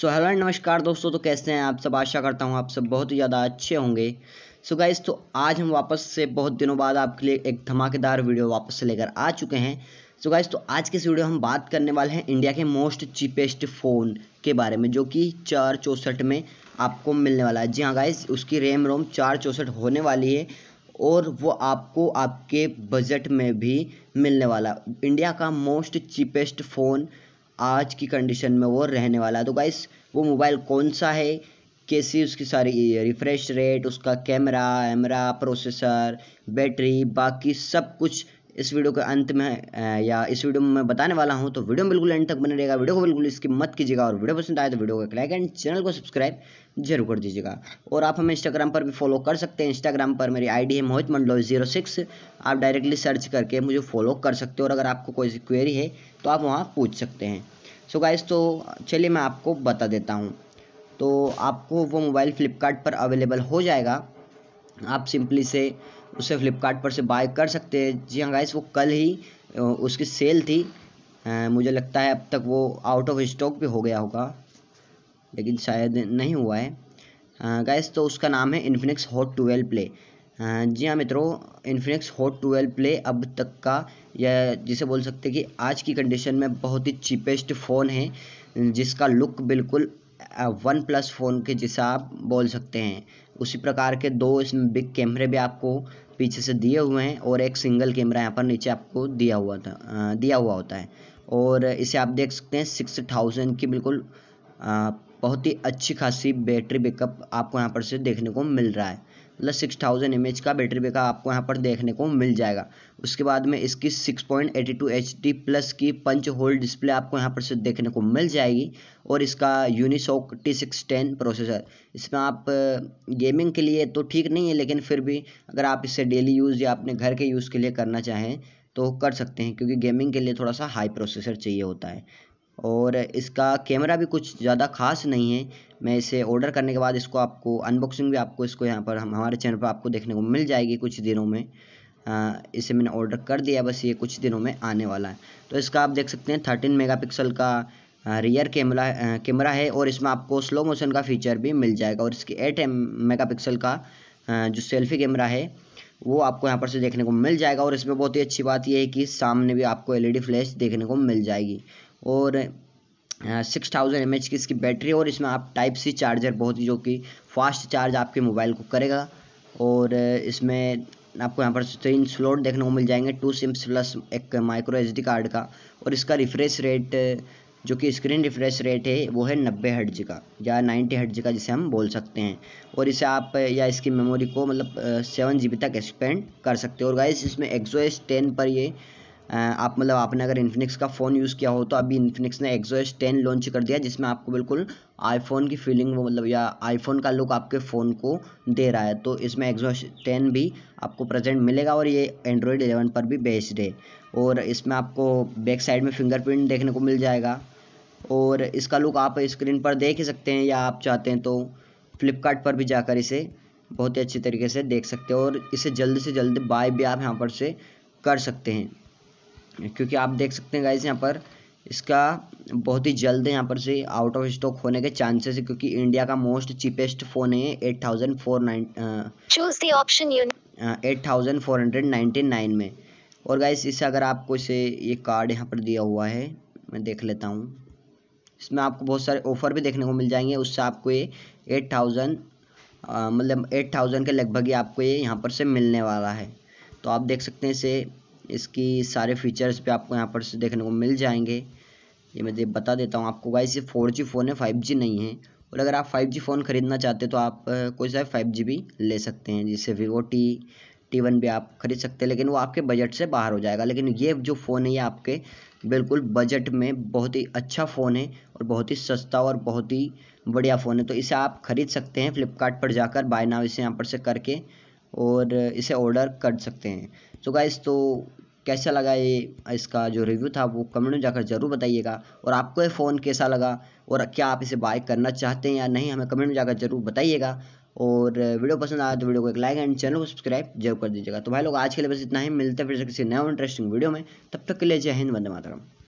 so hello and नमस्कार दोस्तों तो कैसे हैं आप सब आशा करता हूँ आप सब बहुत ही ज़्यादा अच्छे होंगे सो so गाइस तो आज हम वापस से बहुत दिनों बाद आपके लिए एक धमाकेदार वीडियो वापस से लेकर आ चुके हैं सो so गाइस तो आज के इस वीडियो हम बात करने वाले हैं इंडिया के मोस्ट चीपेस्ट फ़ोन के बारे में जो कि चार में आपको मिलने वाला है जी हाँ गाइज उसकी रैम रोम चार होने वाली है और वो आपको आपके बजट में भी मिलने वाला इंडिया का मोस्ट चीपेस्ट फ़ोन आज की कंडीशन में वो रहने वाला है तो गाइस वो मोबाइल कौन सा है कैसी उसकी सारी रिफ्रेश रेट उसका कैमरा एमरा प्रोसेसर बैटरी बाकी सब कुछ इस वीडियो के अंत में या इस वीडियो में मैं बताने वाला हूँ तो वीडियो बिल्कुल एंड तक बने रहेगा वीडियो को बिल्कुल इसकी मत कीजिएगा और वीडियो पसंद आए तो वीडियो को लाइक एंड चैनल को सब्सक्राइब जरूर कर दीजिएगा और आप हमें इंस्टाग्राम पर भी फॉलो कर सकते हैं इंस्टाग्राम पर मेरी आईडी है मोहित मंडलो जीरो सिक्स आप डायरेक्टली सर्च करके मुझे फॉलो कर सकते हो और अगर आपको कोई क्वेरी है तो आप वहाँ पूछ सकते हैं सो गाइज तो चलिए मैं आपको बता देता हूँ तो आपको वो मोबाइल फ्लिपकार्ट पर अवेलेबल हो जाएगा आप सिंपली से उसे फ्लिपकार्ट पर से बाय कर सकते हैं जी हाँ गाइस वो कल ही उसकी सेल थी मुझे लगता है अब तक वो आउट ऑफ स्टॉक भी हो गया होगा लेकिन शायद नहीं हुआ है गैस तो उसका नाम है इन्फिनिक्स हॉट ट्वेल्व प्ले जी हाँ मित्रों इन्फिनिक्स हॉट ट्वेल्व प्ले अब तक का या जिसे बोल सकते हैं कि आज की कंडीशन में बहुत ही चीपेस्ट फ़ोन है जिसका लुक बिल्कुल वन प्लस फ़ोन के जैसा आप बोल सकते हैं उसी प्रकार के दो इसमें बिग कैमरे भी आपको पीछे से दिए हुए हैं और एक सिंगल कैमरा यहाँ पर नीचे आपको दिया हुआ था दिया हुआ होता है और इसे आप देख सकते हैं सिक्स थाउजेंड की बिल्कुल बहुत ही अच्छी खासी बैटरी बैकअप आपको यहाँ पर से देखने को मिल रहा है plus six thousand M H का बैटरी बैकअप आपको यहाँ पर देखने को मिल जाएगा उसके बाद में इसकी six point eighty two H D plus की पंच होल डिस्प्ले आपको यहाँ पर से देखने को मिल जाएगी और इसका Unisoc T six ten processor इसमें आप गेमिंग के लिए तो ठीक नहीं है लेकिन फिर भी अगर आप इसे डेली यूज़ या अपने घर के यूज़ के लिए करना चाहें तो कर सकते हैं क्योंकि गेमिंग के लिए थोड़ा सा हाई प्रोसेसर चाहिए होता है और इसका कैमरा भी कुछ ज़्यादा ख़ास नहीं है मैं इसे ऑर्डर करने के बाद इसको आपको अनबॉक्सिंग भी आपको इसको यहाँ पर हम हमारे चैनल पर आपको देखने को मिल जाएगी कुछ दिनों में आ, इसे मैंने ऑर्डर कर दिया बस ये कुछ दिनों में आने वाला है तो इसका आप देख सकते हैं थर्टीन मेगा का रियर कैमरा कैमरा है और इसमें आपको स्लो मोशन का फीचर भी मिल जाएगा और इसकी एट एम का आ, जो सेल्फी कैमरा है वो आपको यहाँ पर से देखने को मिल जाएगा और इसमें बहुत ही अच्छी बात यह है कि सामने भी आपको एलईडी फ्लैश देखने को मिल जाएगी और सिक्स थाउजेंड एम एच की इसकी बैटरी और इसमें आप टाइप सी चार्जर बहुत ही जो कि फास्ट चार्ज आपके मोबाइल को करेगा और इसमें आपको यहाँ पर तीन स्लॉट देखने को मिल जाएंगे टू सिम्स प्लस एक माइक्रो एच कार्ड का और इसका रिफ्रेश रेट जो कि स्क्रीन रिफ्रेश रेट है वो है नब्बे हर्ज का या नाइन्टी हर्ज का जिसे हम बोल सकते हैं और इसे आप या इसकी मेमोरी को मतलब सेवन जी तक एक्सपेंड कर सकते हो और गाइस इसमें एक्सो एस टेन पर ये आप मतलब आपने अगर इन्फिनिक्स का फ़ोन यूज़ किया हो तो अभी इन्फिनिक्स ने एस टेन लॉन्च कर दिया जिसमें आपको बिल्कुल आईफोन की फीलिंग वो मतलब या आईफोन का लुक आपके फ़ोन को दे रहा है तो इसमें एस टेन भी आपको प्रेजेंट मिलेगा और ये एंड्रॉयड एलेवन पर भी बेस्ड है और इसमें आपको बैक साइड में फिंगरप्रिंट देखने को मिल जाएगा और इसका लुक आप स्क्रीन पर देख ही सकते हैं या आप चाहते हैं तो फ्लिपकार्ट पर भी जाकर इसे बहुत ही अच्छी तरीके से देख सकते हैं और इसे जल्द से जल्द बाय भी आप यहाँ पर से कर सकते हैं क्योंकि आप देख सकते हैं गाइस यहाँ पर इसका बहुत ही जल्द यहाँ पर से आउट ऑफ स्टॉक होने के चांसेस है क्योंकि इंडिया का मोस्ट चीपेस्ट फोन है eight thousand four nine choose the option eight thousand four hundred ninety nine में और गाइस इसे अगर आपको इसे ये कार्ड यहाँ पर दिया हुआ है मैं देख लेता हूँ इसमें आपको बहुत सारे ऑफर भी देखने को मिल जाएंगे उससे आपको ये एट थाउजेंड मतलब एट थाउजेंड के लगभग ही आपको ये यहाँ पर से मिलने वाला है तो आप देख सकते हैं इसे इसकी सारे फीचर्स भी आपको यहाँ पर से देखने को मिल जाएंगे ये मैं दे बता देता हूँ आपको गाइस ये फोर जी फ़ोन है फाइव जी नहीं है और अगर आप फाइव जी फ़ोन ख़रीदना चाहते तो आप कोई सा फाइव जी भी ले सकते हैं जैसे वीवो टी टी वन भी आप खरीद सकते हैं लेकिन वो आपके बजट से बाहर हो जाएगा लेकिन ये जो फ़ोन है ये आपके बिल्कुल बजट में बहुत ही अच्छा फ़ोन है और बहुत ही सस्ता और बहुत ही बढ़िया फ़ोन है तो इसे आप खरीद सकते हैं फ्लिपकार्ट पर जाकर बाय नाव इसे यहाँ पर से करके और इसे ऑर्डर कर सकते हैं तो गाइस तो कैसा लगा ये इसका जो रिव्यू था वो कमेंट में जाकर ज़रूर बताइएगा और आपको ये फ़ोन कैसा लगा और क्या आप इसे बाय करना चाहते हैं या नहीं हमें कमेंट में जाकर ज़रूर बताइएगा और वीडियो पसंद आया तो वीडियो को एक लाइक एंड चैनल को सब्सक्राइब जरूर कर दीजिएगा तो भाई लोग आज के लिए बस इतना ही मिलते हैं फिर से किसी नए इंटरेस्टिंग वीडियो में तब तक के लिए जय हिंद वंदे मातरम